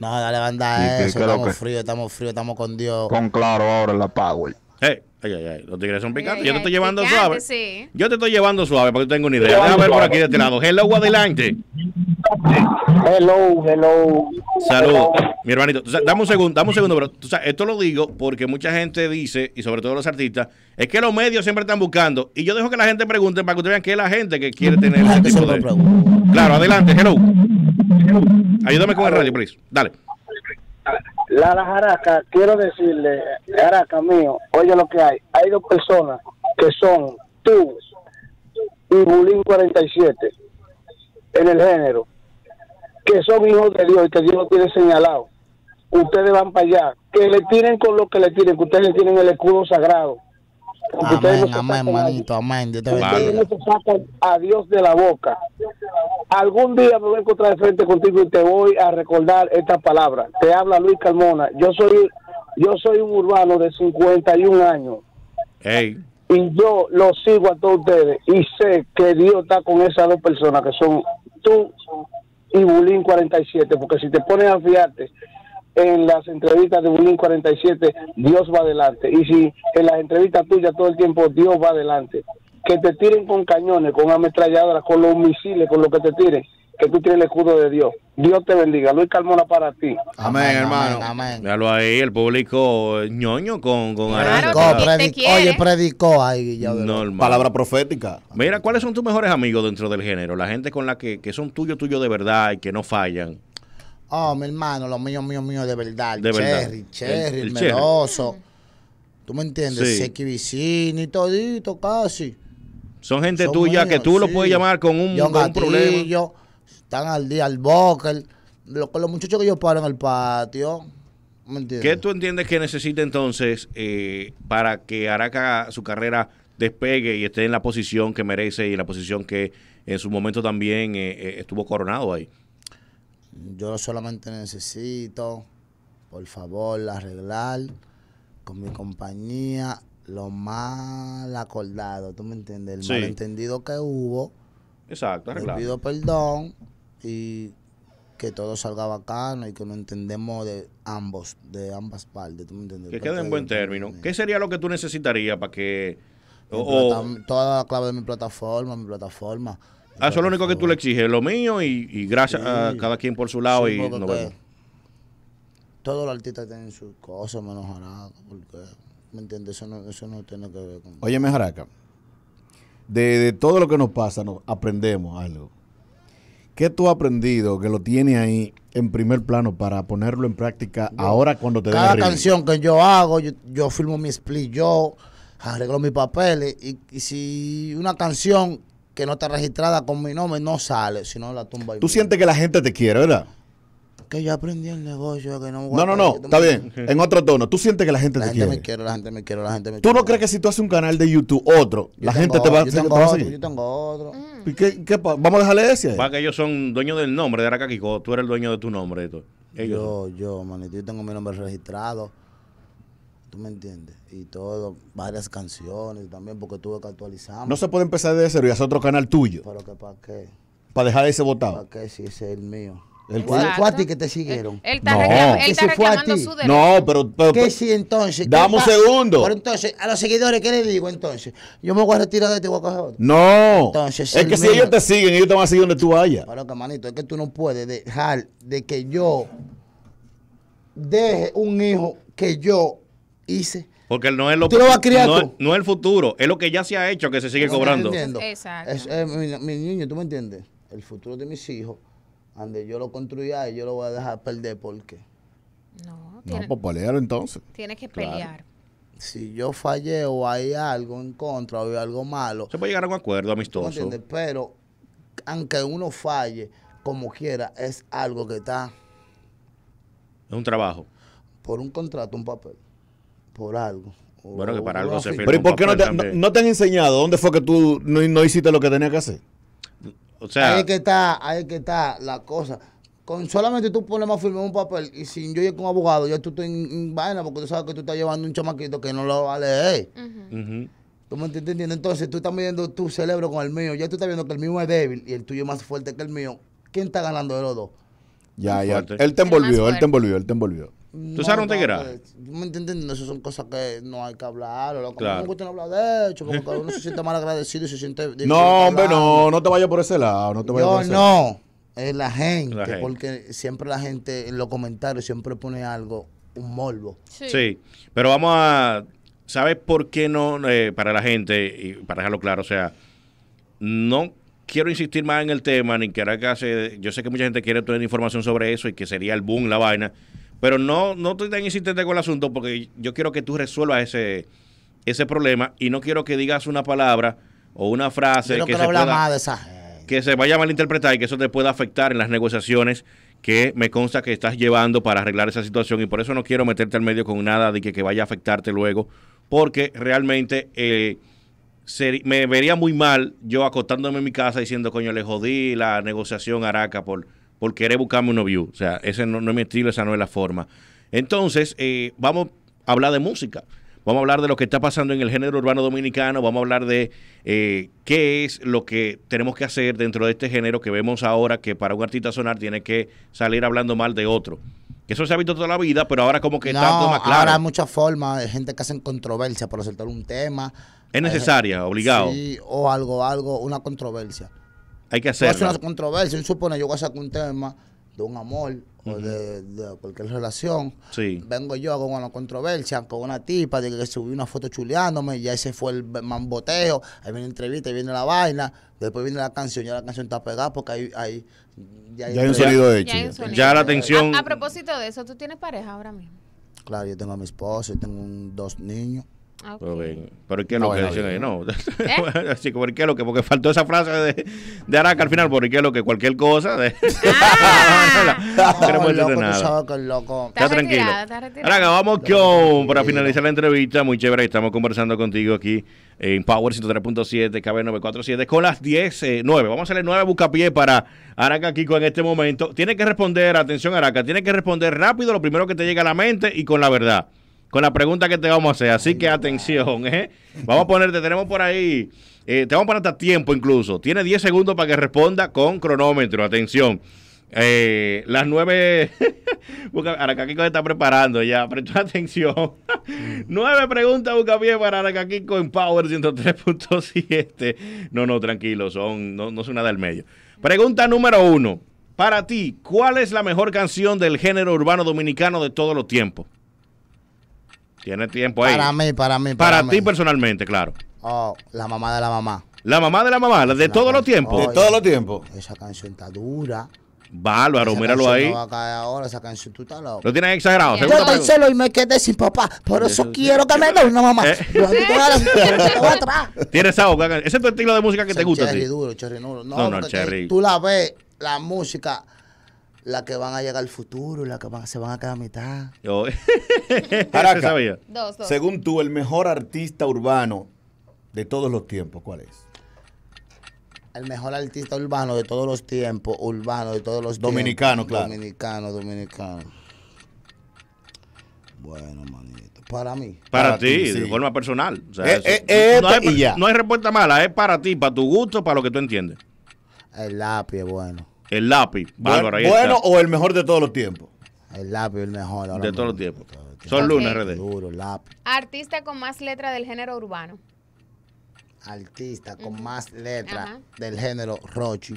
No, dale banda eso, estamos fríos, estamos fríos, estamos con Dios. Con claro ahora la Power. Hey. Ay, ay, ay. Los tigres son picantes. yo te estoy llevando suave. Yo te estoy llevando suave porque tengo una idea. déjame ver por aquí de este lado. Hello, adelante. Hello, hello. Saludos. Mi hermanito, dame un segundo, dame un segundo, pero esto lo digo porque mucha gente dice, y sobre todo los artistas, es que los medios siempre están buscando. Y yo dejo que la gente pregunte para que ustedes vean qué es la gente que quiere tener ese tipo de. Claro, adelante, hello. Ayúdame con el radio, please. Dale. La Jaraca, quiero decirle, Jaraca mío, oye lo que hay. Hay dos personas que son tú y Bulín 47 en el género, que son hijos de Dios y que Dios lo tiene señalado. Ustedes van para allá, que le tiren con lo que le tiren, que ustedes le tienen el escudo sagrado Amén, amén, amén. a Dios de la boca. Algún día me voy a encontrar de frente contigo y te voy a recordar esta palabra Te habla Luis Calmona Yo soy, yo soy un urbano de 51 años. Y yo lo sigo a todos ustedes y sé que Dios está con esas dos personas que son tú y Bulín 47, porque si te pones a fiarte, en las entrevistas de Bulín 47, Dios va adelante. Y si en las entrevistas tuyas todo el tiempo, Dios va adelante. Que te tiren con cañones, con ametralladoras, con los misiles, con lo que te tiren, que tú tienes el escudo de Dios. Dios te bendiga. Luis Carmona para ti. Amén, hermano. Míralo ahí, el público ñoño con, con Oye, predicó ahí. Palabra profética. Mira, ¿cuáles son tus mejores amigos dentro del género? La gente con la que, que son tuyos, tuyos de verdad y que no fallan. Oh, mi hermano, lo mío, mío, mío, de verdad. cherry, cherry, el, meloso. ¿Tú me entiendes? Sí. Seki Vicini, todito, casi. Son gente tuya que tú lo puedes llamar con un, problema. Están al día, al vocal Los, los muchachos que yo paro en el patio. ¿Qué tú entiendes que necesita entonces eh, para que Araca su carrera despegue y esté en la posición que merece y en la posición que en su momento también eh, eh, estuvo coronado ahí? yo solamente necesito, por favor, arreglar con mi compañía lo mal acordado, ¿tú me entiendes? El malentendido que hubo. Exacto, arreglado. pido perdón y que todo salga bacano y que nos entendemos de ambos, de ambas partes, ¿tú me entiendes? Que quede en buen término. ¿Qué sería lo que tú necesitarías para que... toda la clave de mi plataforma, mi plataforma Ah, eso es lo único que tú le exiges, lo mío y, gracias a cada quien por su lado y nos vemos. Todos los artistas tienen sus cosas mejoradas, porque, ¿me entiendes? Eso no, tiene que ver con... Oye, Mejaraca, de, de todo lo que nos pasa, nos aprendemos algo. ¿Qué tú has aprendido que lo tienes ahí en primer plano para ponerlo en práctica ahora cuando te Cada canción que yo hago, yo, yo, firmo mi split, yo arreglo mis papeles y, y si una canción que no está registrada con mi nombre no sale, sino la tumba. Tú sientes que la gente te quiere, ¿verdad? Que yo aprendí el negocio, que no... No, no, no, está bien, en otro tono. Tú sientes que la gente la te gente quiere. Me quiere. La gente me quiere, la gente me quiere. ¿Tú no crees que si tú haces un canal de YouTube, otro, la gente te va, yo tengo otro, a Yo tengo otro. ¿Y qué, qué, vamos a dejarle ese? Va que ellos son dueños del nombre de Aracaquico, tú eres el dueño de tu nombre. Yo, yo, manito, yo tengo mi nombre registrado ¿Tú me entiendes? Y todo, varias canciones también, porque tuve que actualizar. No se puede empezar de cero y hacer otro canal tuyo. Pero que para qué. Para dejar ese votado. Para qué, si ese es el mío. El fue a ti que te siguieron. no. reclam él está reclamando su No, pero, ¿Qué si entonces? Dame un segundo. Pero entonces, a los seguidores, ¿qué les digo entonces? Yo me voy a retirar de este y voy a otro. No. Entonces, es que si ellos te siguen, ellos te van a seguir donde tú vayas. Pero que manito, es que tú no puedes dejar de que yo deje un hijo que yo hice. Porque no es lo no, es el futuro, es lo que ya se ha hecho que se sigue cobrando. Exacto. mi, niño, ¿tú me entiendes? El futuro de mis hijos, donde yo lo construya yo lo voy a dejar perder porque. No, tiene, no pues pelear entonces. Tienes que pelear. Si yo fallé o hay algo en contra o algo malo. Se puede llegar a un acuerdo amistoso. Pero aunque uno falle, como quiera, es algo que está. Es un trabajo. Por un contrato, un papel por algo. Bueno, que para algo se firma. Pero ¿y por qué no te, no, te, han enseñado dónde fue que tú no, hiciste lo que tenías que hacer? O sea, ahí que está, ahí que está la cosa. Con solamente tú pones más firme un papel y sin yo ir con abogado, ya tú estás en, vaina porque tú sabes que tú estás llevando un chamaquito que no lo va a leer. ¿Tú me estás entendiendo? Entonces tú estás midiendo tu cerebro con el mío. Ya tú estás viendo que el mío es débil y el tuyo es más fuerte que el mío. ¿Quién está ganando de los dos? Ya, ya. Él te envolvió, él te envolvió, él te envolvió. ¿Tú sabes dónde era? Pues, yo me entiendo, eso son cosas que no hay que hablar. Loco. Claro. No me gusta hablar de hecho, porque uno se siente mal agradecido y se siente. No, hombre, no, no te vayas por ese lado. No te vayas Yo por ese no. Es la gente, porque siempre la gente en los comentarios siempre pone algo, un morbo. Sí. Pero vamos a. ¿Sabes por qué no? Eh, para la gente, y para dejarlo claro, o sea, no quiero insistir más en el tema, ni que que hace. Yo sé que mucha gente quiere tener información sobre eso y que sería el boom, la vaina pero no, no estoy tan insistente con el asunto porque yo quiero que tú resuelvas ese, ese problema y no quiero que digas una palabra o una frase que, se, que se vaya a malinterpretar y que eso te pueda afectar en las negociaciones que me consta que estás llevando para arreglar esa situación y por eso no quiero meterte al medio con nada de que, que vaya a afectarte luego porque realmente eh, me vería muy mal yo acostándome en mi casa diciendo coño le jodí la negociación a Araca por por querer buscarme un novio. O sea, ese no, es mi estilo, esa no es la forma. Entonces, eh, vamos a hablar de música. Vamos a hablar de lo que está pasando en el género urbano dominicano, vamos a hablar de eh, qué es lo que tenemos que hacer dentro de este género que vemos ahora que para un artista sonar tiene que salir hablando mal de otro. eso se ha visto toda la vida, pero ahora como que está todo más claro. Ahora hay muchas formas, hay gente que hacen controversia por aceptar un tema. Es necesaria, obligado. o algo, algo, una controversia. Hay que hacer una controversia, supone, yo voy a sacar un tema de un amor o de, cualquier relación. Sí. Vengo yo hago una controversia, con una tipa, de que subí una foto chuleándome, y ese se fue el mamboteo, ahí viene la entrevista, ahí viene la vaina, después viene la canción, ya la canción está pegada porque ahí... ya, hay, ya un hecho. Ya, la atención... A, propósito de eso, ¿tú tienes pareja ahora mismo? Claro, yo tengo a mi esposa yo tengo dos niños. Ah, Pero ¿qué lo no, que qué lo Porque faltó esa frase de, Araca al final, ¿por qué lo que? Cualquier cosa. Está, tranquilo. Araca, vamos con, para finalizar la entrevista, muy chévere, estamos conversando contigo aquí en Power 103.7, KB 947, con las 10, 9. Eh, vamos a hacerle 9 buscapié para Araca Kiko en este momento. Tiene que responder, atención Araca, tiene que responder rápido lo primero que te llega a la mente y con la verdad con la pregunta que te vamos a hacer. Así que atención, ¿eh? Vamos a ponerte, tenemos por ahí, eh, te vamos a poner hasta tiempo incluso. Tiene 10 segundos para que responda con cronómetro. Atención. Eh, las 9. Aracaquico está preparando ya, atención. Nueve preguntas, bien para Aracaquico en Power 103.7. No, no, tranquilo, son, no, no nada del medio. Pregunta número uno. Para ti, ¿cuál es la mejor canción del género urbano dominicano de todos los tiempos? Tiene tiempo ahí. Para mí, para mí. Para, para ti personalmente, claro. Oh, la mamá de la mamá. La mamá de la mamá, la de todos los tiempos. de todos los tiempos. Esa canción está dura. Bálvaro, míralo ahí. No va a caer ahora, esa canción, tú estás loco. Lo tienes exagerado. Yo estoy solo y me quedé sin papá. Por eso quiero que me dé una mamá. Eh. Tienes algo. Ese es tu estilo de música que te gusta. Cherry duro, cherry duro. no, no cherry. Tú la ves, la música la que van a llegar al futuro, La que se van a quedar a mitad. según tú, el mejor artista urbano de todos los tiempos, ¿cuál es? El mejor artista urbano de todos los tiempos, urbano de todos los dominicano, claro. Dominicano, dominicano. Bueno, manito. Para mí. Para, ti, de forma personal. Eh, eh, no, hay, no hay respuesta mala, es para ti, para tu gusto, para lo que tú entiendes. El lápiz, bueno. El lápiz. bueno o el mejor de todos los tiempos. El lápiz el mejor. de todos los tiempos. Son lunes, RD. Duro, lápiz. Artista con más letra del género urbano. Artista con más letra del género Rochi.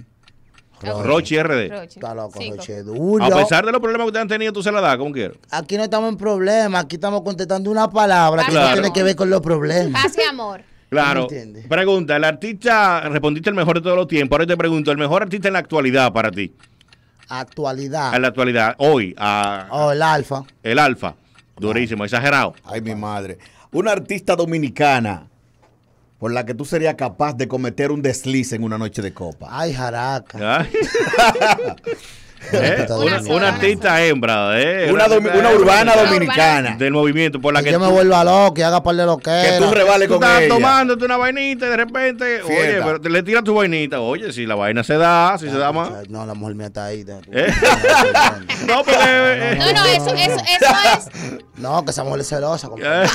Rochi RD. Está loco, duro. A pesar de los problemas que ustedes han tenido, tú se la das, como quieras. Aquí no estamos en problemas, aquí estamos contestando una palabra que no tiene que ver con los problemas. Paz amor. Claro. Pregunta, el artista, respondiste el mejor de todos los tiempos. Ahora te pregunto, el mejor artista en la actualidad para ti. Actualidad. En la actualidad, hoy. oh, el alfa. El alfa. Durísimo, exagerado. Ay, mi madre. Una artista dominicana por la que tú serías capaz de cometer un desliz en una noche de copa. Ay, jaraca. ¿Eh? Una, artista hembra, ¿eh? una, urbana dominicana. Del movimiento por la que, yo me vuelva loco Que haga par de lo que. tú rebales con estás ella. tomándote una vainita y de repente, oye, pero te le tiras tu vainita. Oye, si la vaina se da, si se da más. No, la mujer mía está ahí. no, ¿Eh? pero, no, no, eh, eso, eso, eso es. No, que esa mujer es celosa. Ah,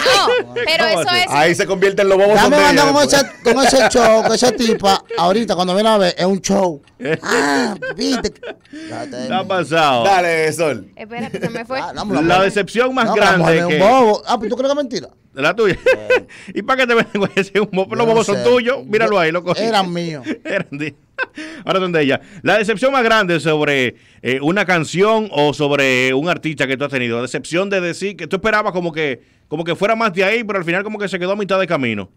no, pero eso es. Ahí se convierte en lo bobos. ya me como como ese show, que esa tipa, ahorita cuando viene a ver, es un show. Ah, viste. Ha pasado. Dale, Sol. Espérate, se me fue. Ah, la decepción más no, grande que... Un bobo. Ah, pues tú crees que es mentira. La tuya. ¿Y para que te vergüences un bobo? Los bobos son tuyos. Míralo ahí, loco. Eran míos. Eran de... Ahora son ella. La decepción más grande sobre eh, una canción o sobre un artista que tú has tenido. La decepción de decir que tú esperabas como que, como que fuera más de ahí, pero al final como que se quedó a mitad de camino.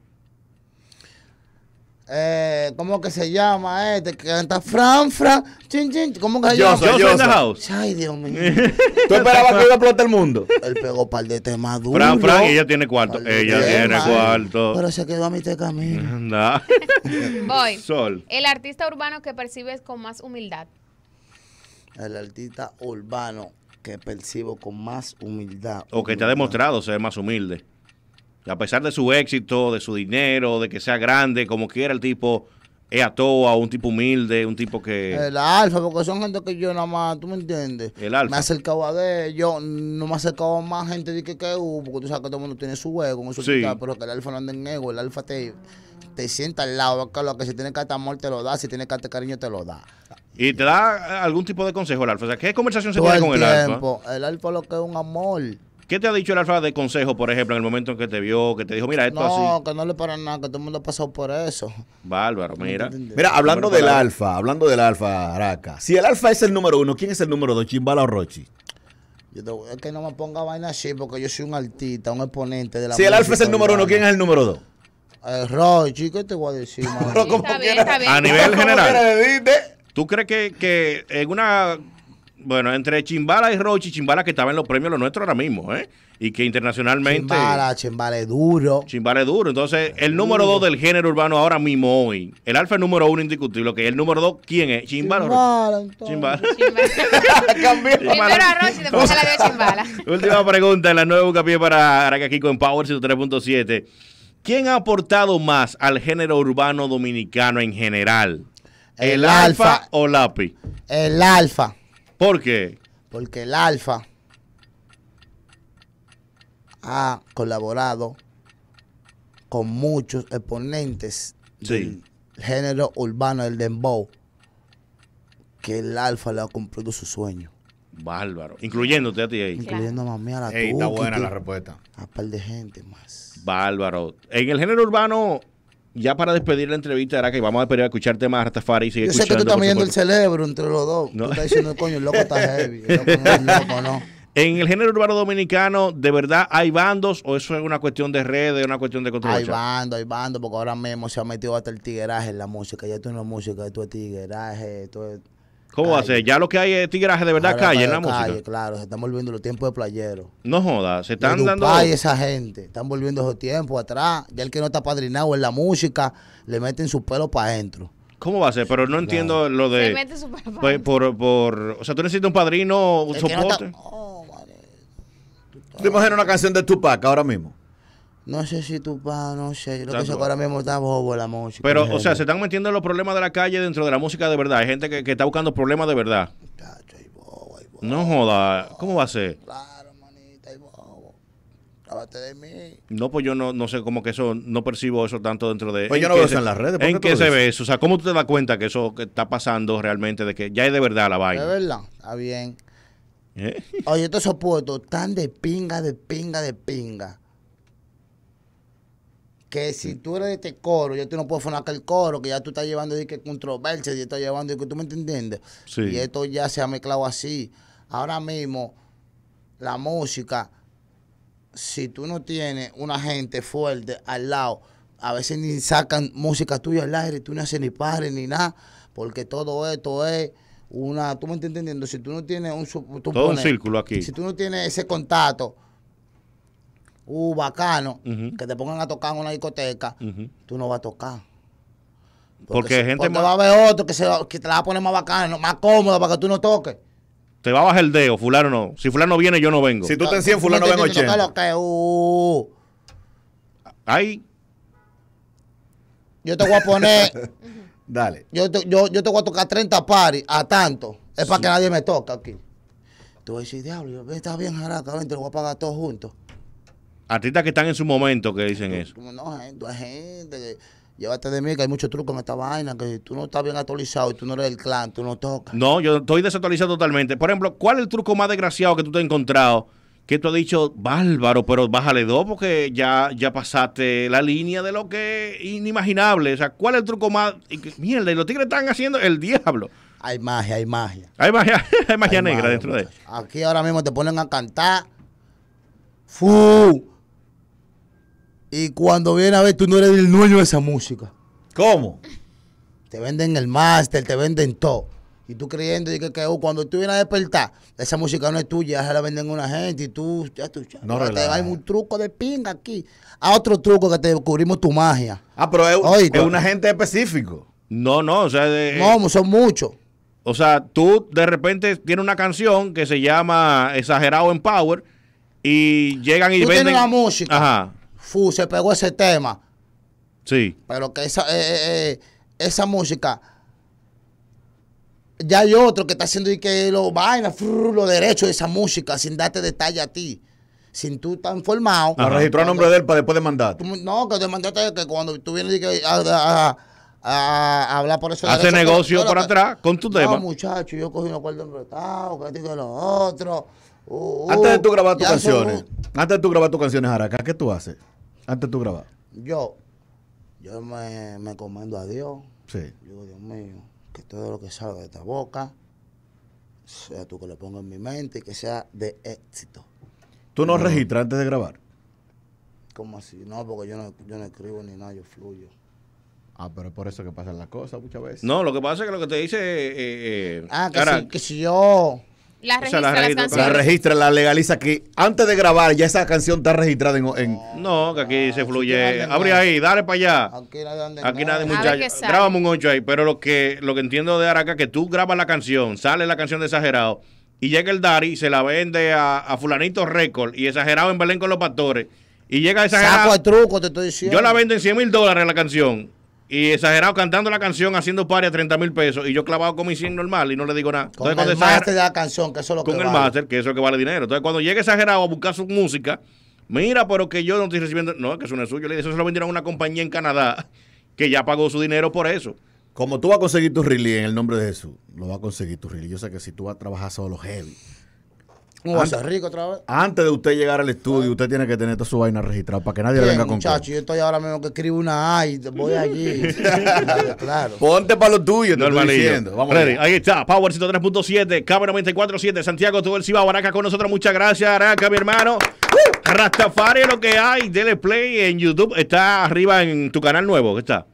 Eh, ¿Cómo que se llama este? Que canta Fran, Fran, chin, ¿Cómo que se llama? Yo soy the house. Ay, Dios mío. ¿Tú esperabas que iba a explotar el mundo? Él pegó par de temas duros. Fran, Fran, ella tiene cuarto. ella tiene cuarto. Pero se quedó a mitad de camino. Voy. Sol. El artista urbano que percibes con más humildad. El artista urbano que percibo con más humildad. O que te ha demostrado ser más humilde a pesar de su éxito, de su dinero, de que sea grande, como quiera el tipo, es a atoa, un tipo humilde, un tipo que... El alfa, porque son gente que yo nada más, ¿tú me entiendes? El alfa. Me a de yo no me acercado más gente de que, que hubo, porque tú sabes que todo el mundo tiene su ego, su sí. pero que el alfa no anda en ego, el alfa te, te sienta al lado, que lo que si tiene que de amor te lo da, si tiene que de cariño te lo da. ¿Y te da algún tipo de consejo el alfa? O sea, ¿qué conversación se tiene con el alfa? El alfa lo que es un amor. ¿Qué te ha dicho el alfa de consejo, por ejemplo, en el momento en que te vio, que te dijo, mira, esto así? No, que no le para nada, que todo el mundo ha pasado por eso. Bárbaro, mira. Mira, hablando del alfa, hablando del alfa, Araca. Si el alfa es el número uno, ¿quién es el número dos, Chimbala o Rochi? Yo te, que no me ponga vaina así porque yo soy un artista, un exponente de la Si el alfa es el número uno, ¿quién es el número dos? Eh, Rochi, ¿qué te voy a decir? A nivel general. ¿Tú crees que, que en una bueno, entre Chimbala y Rochi, Chimbala que estaba en los premios lo nuestro ahora mismo, ¿eh? Y que internacionalmente. Chimbala, Chimbala es duro. Chimbala es duro. Entonces, el número dos del género urbano ahora mismo hoy. El alfa es número uno indiscutible, que el número dos, ¿quién es? Chimbala. Chimbala. Primero Rochi, después la Chimbala. Última pregunta en la nueva Bucapié para Kiko en Power 3.7. ¿Quién ha aportado más al género urbano dominicano en general? ¿El, alfa, alfa o Lapi? El alfa. ¿Por qué? Porque el Alfa ha colaborado con muchos exponentes del género urbano del dembow que el Alfa le ha cumplido su sueño. Bárbaro. Incluyéndote a ti ahí. Incluyendo a mami a la Está buena la respuesta. A un par de gente más. Bárbaro. En el género urbano ya para despedir la entrevista, era que vamos a esperar a escuchar temas de Rastafari. Yo sé que tú estás mirando el cerebro entre los dos. No. Tú estás diciendo, coño, el loco está heavy. El loco no En el género urbano dominicano, ¿de verdad hay bandos o eso es una cuestión de redes, una cuestión de control? Hay bandos, hay bandos, porque ahora mismo se ha metido hasta el tigueraje en la música. Ya tú no es música, tú es tigueraje, tú es ¿Cómo va a ser? Ya lo que hay es tigraje de verdad calle en la música. claro, se están volviendo los tiempos de playero. No joda, se están dando. Ay, esa gente, están volviendo esos tiempos atrás. Ya el que no está padrinado en la música, le meten su pelo para adentro. ¿Cómo va a ser? Pero no entiendo lo de. Se mete su pelo pues, por, por, O sea, tú necesitas un padrino, un soporte. Oh, una canción de Tupac ahora mismo. No sé si tu pa, no sé. Yo lo que sé que ahora mismo está bobo la música. Pero, o sea, se están metiendo los problemas de la calle dentro de la música de verdad. Hay gente que, que está buscando problemas de verdad. no joda. ¿Cómo va a ser? Claro, manita, hay bobo. Trábate de mí. No, pues yo no, no sé cómo que eso, no percibo eso tanto dentro de. Pues yo no veo eso en las redes. ¿En qué se ve eso? O sea, ¿cómo tú te das cuenta que eso que está pasando realmente, de que ya es de verdad la vaina? De verdad, está bien. ¿Eh? Oye, estos opuestos tan de pinga, de pinga, de pinga que si tú eres de este coro, ya tú no puedes formar el coro, que ya tú estás llevando de que controversia, y estás llevando de que tú me entiendes. Y esto ya se ha mezclado así. Ahora mismo, la música, si tú no tienes una gente fuerte al lado, a veces ni sacan música tuya al aire, tú no haces ni padre ni nada, porque todo esto es una, tú me estás entendiendo, si tú no tienes un... Todo un círculo aquí. Si tú no tienes ese contacto uh, bacano, que te pongan a tocar en una discoteca, tú no vas a tocar. Porque, gente porque va a haber otro que, se, te la va a poner más bacano, más cómodo para que tú no toques te va a bajar el dedo, fulano no. Si fulano viene, yo no vengo. Si tú te enciendes, fulano vengo uh. Yo te voy a poner... Dale. Yo te, yo, yo te, voy a tocar 30 paris a tanto. Es para que nadie me toque aquí. Tú vas a decir, diablo, está bien, Jaraca, te lo voy a pagar todo juntos Artistas que están en su momento que dicen eso. no, gente, hay gente llévate de mí, que hay mucho truco en esta vaina, que tú no estás bien actualizado y tú no eres del clan, tú no tocas. No, yo estoy desactualizado totalmente. Por ejemplo, ¿cuál es el truco más desgraciado que tú te has encontrado? Que tú has dicho, bárbaro, pero bájale dos porque ya, ya pasaste la línea de lo que es inimaginable. O sea, ¿cuál es el truco más? Mierda, y los tigres están haciendo el diablo. Hay magia, hay magia. Hay magia, magia negra dentro de Aquí ahora mismo te ponen a cantar. ¡Fu! Y cuando viene a ver, tú no eres el dueño de esa música. ¿Cómo? Te venden el máster, te venden todo. Y tú creyendo que, oh, cuando tú vienes a despertar, esa música no es tuya, se la venden a una gente y tú, ya tú, ya, no te, hay un truco de pinga aquí. A otro truco que te descubrimos tu magia. Ah, pero es, un agente específico. No, no, o sea. Eh, no, son muchos. O sea, tú de repente tienes una canción que se llama Exagerado en Power y llegan y tú Tienes la música. Ajá se pegó ese tema. Sí. Pero que esa, eh, eh, eh, esa música. Ya hay otro que está haciendo y que lo vaina, lo derecho de esa música, sin darte detalle a ti. Sin tú tan informado. A registrar nombre de él para después demandar. No, que demandaste que cuando tú vienes y que. A, ah, ah, ah, hablar por eso. Hace negocio por, atrás con tu tema. No, muchacho, yo cogí un acuerdo Estado que digo lo otro. Uh, uh, antes de tú grabar tus canciones, antes de tú grabar tus canciones, Ahora ¿qué tú haces? Antes tú grabar? Yo, yo me, me a Dios. Sí. digo, Dios mío, que todo lo que salga de esta boca, sea tú que lo ponga en mi mente y que sea de éxito. ¿Tú no, registras antes de grabar? ¿Cómo así? No, porque yo no, yo no escribo ni nada, yo fluyo. Ah, pero es por eso que pasan las cosas muchas veces. No, lo que pasa es que lo que te dice. Eh, eh, eh, ah, que, que si yo la registra, la, legaliza aquí. Antes de grabar, ya esa canción está registrada en. No, que aquí se ah, fluye. Abre ahí, dale para allá. Aquí nadie, aquí Grabamos un ahí. Pero lo que, lo que entiendo de Araca que tú grabas la canción, sale la canción de exagerado. Y llega el Dari, se la vende a, a Fulanito Record y exagerado en Belén con los pastores. Y llega esa Saco truco, te estoy diciendo. Yo la vendo en 100 mil dólares la canción y exagerado cantando la canción, haciendo pari a 30 mil pesos, y yo clavado con mi 100 normal y no le digo nada. Con el máster de la canción, que eso es lo con que el vale. que eso que vale dinero. Entonces, cuando llega exagerado a buscar su música, mira, pero que yo no estoy recibiendo. No, que eso es suyo. eso se lo vendieron a una compañía en Canadá que ya pagó su dinero por eso. Como tú vas a conseguir tu release en el nombre de Jesús, lo vas a conseguir tu release. Yo sé que si tú vas a trabajar solo heavy, un antes, rico otra vez. Antes de usted llegar al estudio, usted tiene que tener toda su vaina registrada para que nadie le venga con Muchacho, yo estoy ahora mismo que escribo una A y voy allí. claro. Ponte para lo tuyo, te estoy diciendo. Vamos Ready, ahí está, Power 103.7, cuatro 94.7, Santiago, todo el Cibao, con nosotros. Muchas gracias, Araca, mi hermano. Rastafari lo que hay, dele play en YouTube. Está arriba en tu canal nuevo, que está.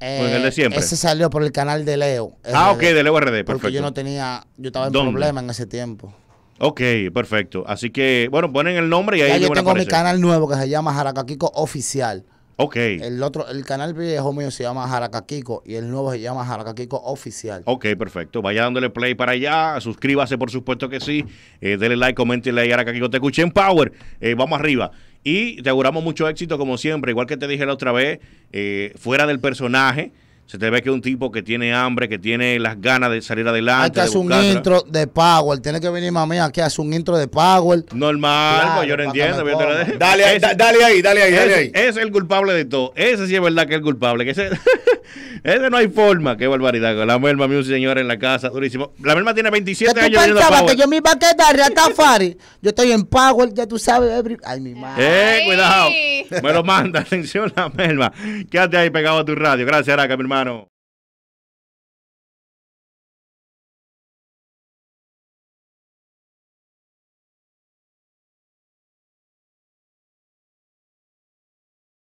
Eh, el de siempre. Ese salió por el canal de Leo. ah, ok, de Leo RD, Porque yo no tenía, yo estaba en problemas problema en ese tiempo. Ok, perfecto. Así que, bueno, ponen el nombre y ahí ya yo tengo mi canal nuevo que se llama Jaracaquico Oficial. Ok. El otro, el canal viejo mío se llama Jaracaquico y el nuevo se llama Jaracaquico Oficial. Ok, perfecto. Vaya dándole play para allá, suscríbase por supuesto que sí, eh, dele like, coméntele ahí Jaracaquico. Te escuché en Power, eh, vamos arriba. Y te auguramos mucho éxito como siempre, igual que te dije la otra vez, eh, fuera del personaje. Se te ve que es un tipo que tiene hambre, que tiene las ganas de salir adelante. Hay que hacer un intro de Power. Tiene que venir mami aquí a hacer un intro de Power. Normal, pues, yo no entiendo. dale, dale ahí, dale ahí, dale ahí. Ese es el culpable de todo. Ese sí es verdad que es el culpable. ese, no hay forma. Qué barbaridad. La merma, mi señor, en la casa, durísimo. La merma tiene 27 años. Yo que yo me iba a quedar a Tafari. Yo estoy en Power, ya tú sabes. Ay, mi madre. Eh, cuidado. Me lo manda, atención la merma. Quédate ahí pegado a tu radio. Gracias, Araca, mi hermano. hermano.